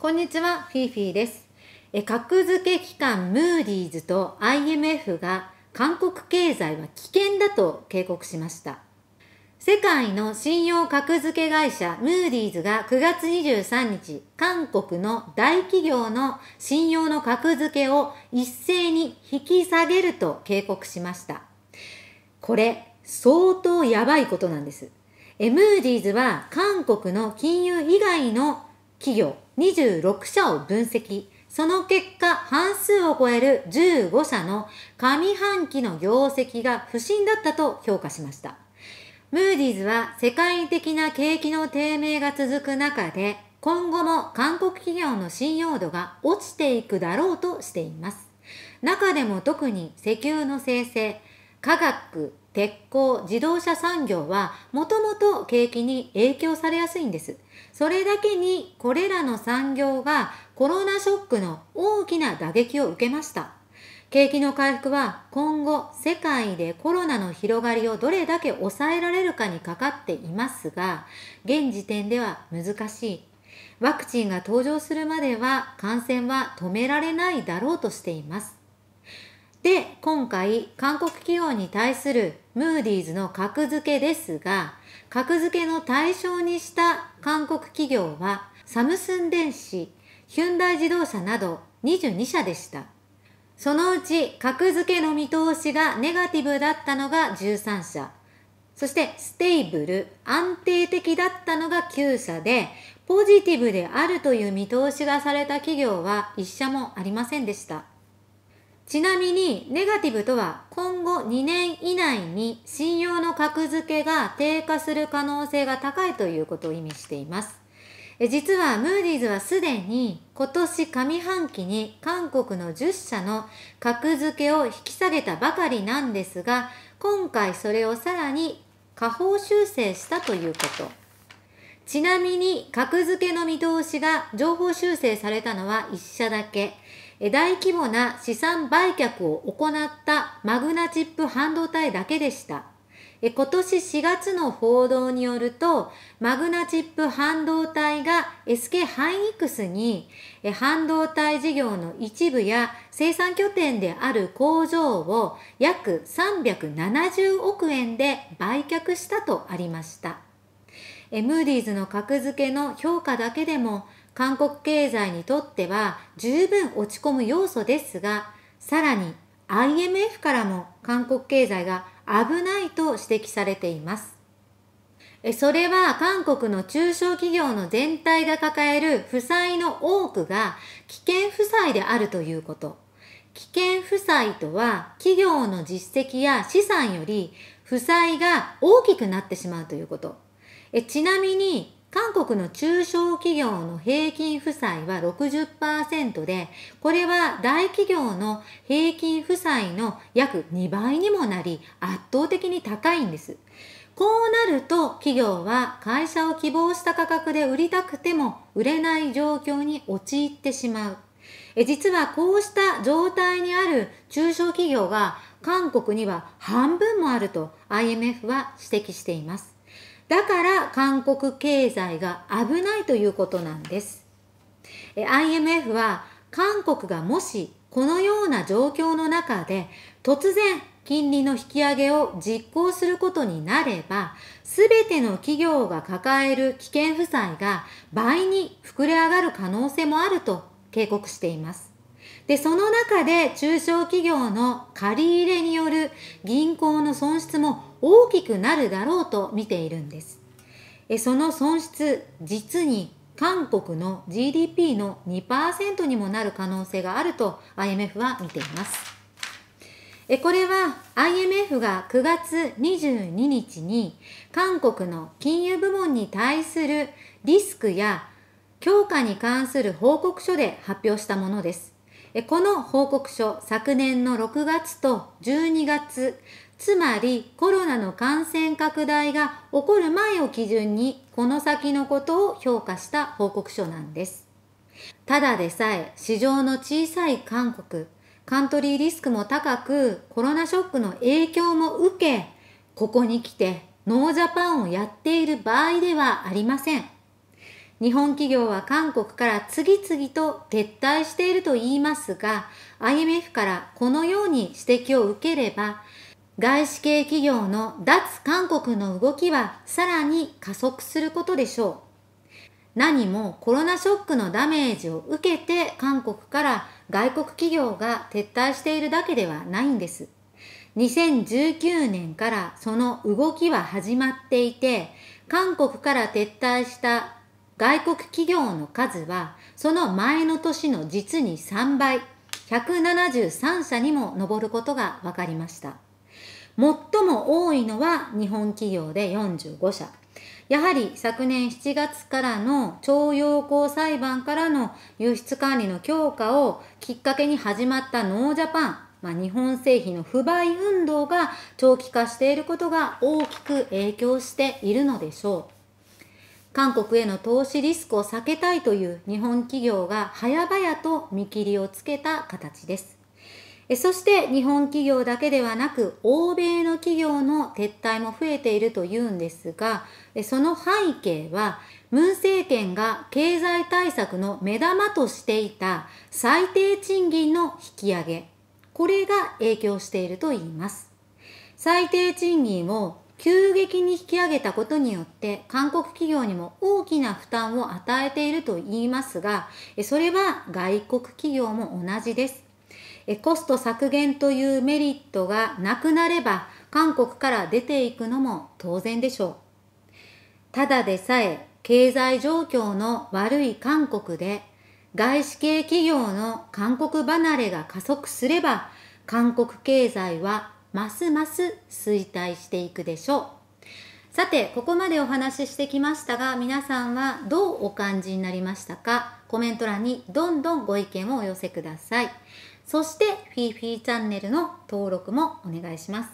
こんにちは、フィーフィーです。え格付け機関ムーディーズと IMF が韓国経済は危険だと警告しました。世界の信用格付け会社ムーディーズが9月23日、韓国の大企業の信用の格付けを一斉に引き下げると警告しました。これ、相当やばいことなんです。えムーディーズは韓国の金融以外の企業、26社を分析。その結果、半数を超える15社の上半期の業績が不振だったと評価しました。ムーディーズは世界的な景気の低迷が続く中で、今後も韓国企業の信用度が落ちていくだろうとしています。中でも特に石油の生成、化学、鉄鋼、自動車産業はもともと景気に影響されやすいんです。それだけにこれらの産業がコロナショックの大きな打撃を受けました。景気の回復は今後世界でコロナの広がりをどれだけ抑えられるかにかかっていますが、現時点では難しい。ワクチンが登場するまでは感染は止められないだろうとしています。で、今回、韓国企業に対するムーディーズの格付けですが、格付けの対象にした韓国企業は、サムスン電子、ヒュンダイ自動車など22社でした。そのうち、格付けの見通しがネガティブだったのが13社。そして、ステイブル、安定的だったのが9社で、ポジティブであるという見通しがされた企業は1社もありませんでした。ちなみに、ネガティブとは今後2年以内に信用の格付けが低下する可能性が高いということを意味しています。実はムーディーズはすでに今年上半期に韓国の10社の格付けを引き下げたばかりなんですが、今回それをさらに下方修正したということ。ちなみに格付けの見通しが情報修正されたのは1社だけ。大規模な資産売却を行ったマグナチップ半導体だけでした。今年4月の報道によると、マグナチップ半導体が SK ハイニックスに半導体事業の一部や生産拠点である工場を約370億円で売却したとありました。ムーディーズの格付けの評価だけでも韓国経済にとっては十分落ち込む要素ですが、さらに IMF からも韓国経済が危ないと指摘されています。それは韓国の中小企業の全体が抱える負債の多くが危険負債であるということ。危険負債とは企業の実績や資産より負債が大きくなってしまうということ。ちなみに韓国の中小企業の平均負債は60%で、これは大企業の平均負債の約2倍にもなり、圧倒的に高いんです。こうなると企業は会社を希望した価格で売りたくても売れない状況に陥ってしまう。え実はこうした状態にある中小企業が韓国には半分もあると IMF は指摘しています。だから韓国経済が危ないということなんです。IMF は韓国がもしこのような状況の中で突然金利の引き上げを実行することになれば、全ての企業が抱える危険負債が倍に膨れ上がる可能性もあると警告しています。で、その中で中小企業の借り入れによる銀行の損失も大きくなるだろうと見ているんです。その損失、実に韓国の GDP の2%にもなる可能性があると IMF は見ています。これは IMF が9月22日に韓国の金融部門に対するリスクや強化に関する報告書で発表したものです。この報告書、昨年の6月と12月、つまりコロナの感染拡大が起こる前を基準にこの先のことを評価した報告書なんです。ただでさえ市場の小さい韓国、カントリーリスクも高くコロナショックの影響も受け、ここに来てノージャパンをやっている場合ではありません。日本企業は韓国から次々と撤退していると言いますが、IMF からこのように指摘を受ければ、外資系企業の脱韓国の動きはさらに加速することでしょう。何もコロナショックのダメージを受けて韓国から外国企業が撤退しているだけではないんです。2019年からその動きは始まっていて、韓国から撤退した外国企業の数はその前の年の実に3倍173社にも上ることが分かりました最も多いのは日本企業で45社やはり昨年7月からの徴用工裁判からの輸出管理の強化をきっかけに始まったノージャパン、まあ、日本製品の不買運動が長期化していることが大きく影響しているのでしょう。韓国への投資リスクを避けたいという日本企業が早々と見切りをつけた形です。そして日本企業だけではなく欧米の企業の撤退も増えているというんですがその背景はムン政権が経済対策の目玉としていた最低賃金の引き上げこれが影響しているといいます最低賃金を急激に引き上げたことによって韓国企業にも大きな負担を与えていると言いますがそれは外国企業も同じですコスト削減というメリットがなくなれば韓国から出ていくのも当然でしょうただでさえ経済状況の悪い韓国で外資系企業の韓国離れが加速すれば韓国経済はますます衰退していくでしょうさてここまでお話ししてきましたが皆さんはどうお感じになりましたかコメント欄にどんどんご意見をお寄せくださいそしてフィーフィーチャンネルの登録もお願いします